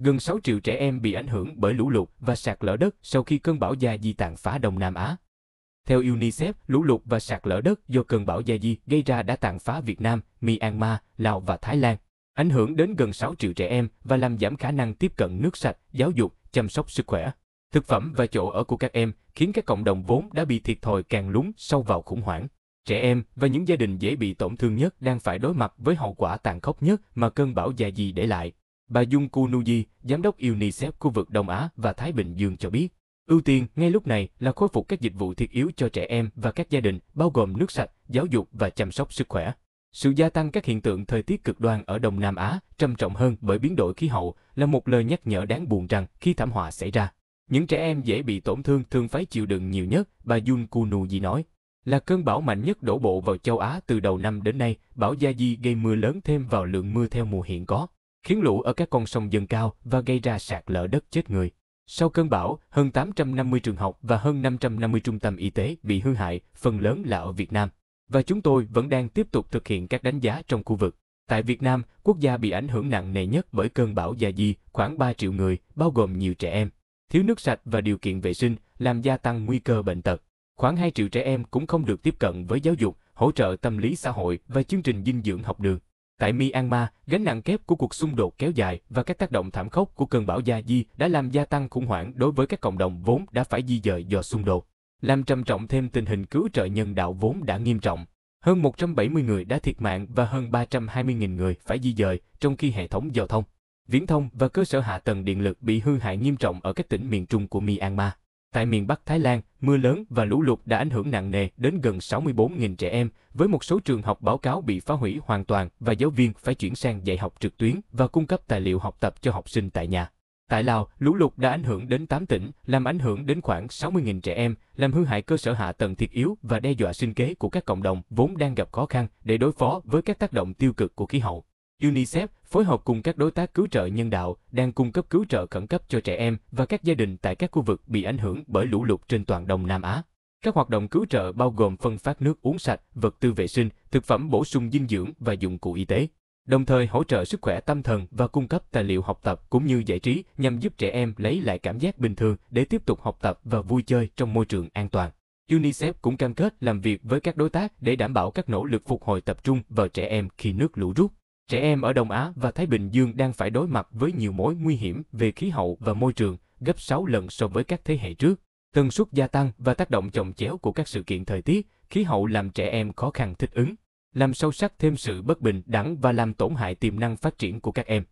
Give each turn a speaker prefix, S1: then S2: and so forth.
S1: Gần 6 triệu trẻ em bị ảnh hưởng bởi lũ lụt và sạt lở đất sau khi cơn bão Gia Di tàn phá Đông Nam Á. Theo UNICEF, lũ lụt và sạt lở đất do cơn bão Gia Di gây ra đã tàn phá Việt Nam, Myanmar, Lào và Thái Lan, ảnh hưởng đến gần 6 triệu trẻ em và làm giảm khả năng tiếp cận nước sạch, giáo dục, chăm sóc sức khỏe, thực phẩm và chỗ ở của các em, khiến các cộng đồng vốn đã bị thiệt thòi càng lún sâu vào khủng hoảng. Trẻ em và những gia đình dễ bị tổn thương nhất đang phải đối mặt với hậu quả tàn khốc nhất mà cơn bão Gia Di để lại. Bà Dung Kunuji, Giám đốc UNICEF khu vực Đông Á và Thái Bình Dương cho biết, ưu tiên ngay lúc này là khôi phục các dịch vụ thiết yếu cho trẻ em và các gia đình, bao gồm nước sạch, giáo dục và chăm sóc sức khỏe. Sự gia tăng các hiện tượng thời tiết cực đoan ở Đông Nam Á, trầm trọng hơn bởi biến đổi khí hậu, là một lời nhắc nhở đáng buồn rằng khi thảm họa xảy ra, những trẻ em dễ bị tổn thương thường phải chịu đựng nhiều nhất, bà Jun Kunuji nói. Là cơn bão mạnh nhất đổ bộ vào châu Á từ đầu năm đến nay, bão Gia Di gây mưa lớn thêm vào lượng mưa theo mùa hiện có khiến lũ ở các con sông dâng cao và gây ra sạt lở đất chết người. Sau cơn bão, hơn 850 trường học và hơn 550 trung tâm y tế bị hư hại, phần lớn là ở Việt Nam. Và chúng tôi vẫn đang tiếp tục thực hiện các đánh giá trong khu vực. Tại Việt Nam, quốc gia bị ảnh hưởng nặng nề nhất bởi cơn bão Gia Di, khoảng 3 triệu người, bao gồm nhiều trẻ em. Thiếu nước sạch và điều kiện vệ sinh làm gia tăng nguy cơ bệnh tật. Khoảng 2 triệu trẻ em cũng không được tiếp cận với giáo dục, hỗ trợ tâm lý xã hội và chương trình dinh dưỡng học đường. Tại Myanmar, gánh nặng kép của cuộc xung đột kéo dài và các tác động thảm khốc của cơn bão Gia Di đã làm gia tăng khủng hoảng đối với các cộng đồng vốn đã phải di dời do xung đột, làm trầm trọng thêm tình hình cứu trợ nhân đạo vốn đã nghiêm trọng. Hơn 170 người đã thiệt mạng và hơn 320.000 người phải di dời, trong khi hệ thống giao thông, viễn thông và cơ sở hạ tầng điện lực bị hư hại nghiêm trọng ở các tỉnh miền trung của Myanmar. Tại miền Bắc Thái Lan, mưa lớn và lũ lụt đã ảnh hưởng nặng nề đến gần 64.000 trẻ em, với một số trường học báo cáo bị phá hủy hoàn toàn và giáo viên phải chuyển sang dạy học trực tuyến và cung cấp tài liệu học tập cho học sinh tại nhà. Tại Lào, lũ lụt đã ảnh hưởng đến 8 tỉnh, làm ảnh hưởng đến khoảng 60.000 trẻ em, làm hư hại cơ sở hạ tầng thiết yếu và đe dọa sinh kế của các cộng đồng vốn đang gặp khó khăn để đối phó với các tác động tiêu cực của khí hậu. UNICEF, phối hợp cùng các đối tác cứu trợ nhân đạo đang cung cấp cứu trợ khẩn cấp cho trẻ em và các gia đình tại các khu vực bị ảnh hưởng bởi lũ lụt trên toàn Đông Nam Á. Các hoạt động cứu trợ bao gồm phân phát nước uống sạch, vật tư vệ sinh, thực phẩm bổ sung dinh dưỡng và dụng cụ y tế, đồng thời hỗ trợ sức khỏe tâm thần và cung cấp tài liệu học tập cũng như giải trí nhằm giúp trẻ em lấy lại cảm giác bình thường để tiếp tục học tập và vui chơi trong môi trường an toàn. UNICEF cũng cam kết làm việc với các đối tác để đảm bảo các nỗ lực phục hồi tập trung vào trẻ em khi nước lũ rút. Trẻ em ở Đông Á và Thái Bình Dương đang phải đối mặt với nhiều mối nguy hiểm về khí hậu và môi trường, gấp 6 lần so với các thế hệ trước. Tần suất gia tăng và tác động chồng chéo của các sự kiện thời tiết, khí hậu làm trẻ em khó khăn thích ứng, làm sâu sắc thêm sự bất bình đẳng và làm tổn hại tiềm năng phát triển của các em.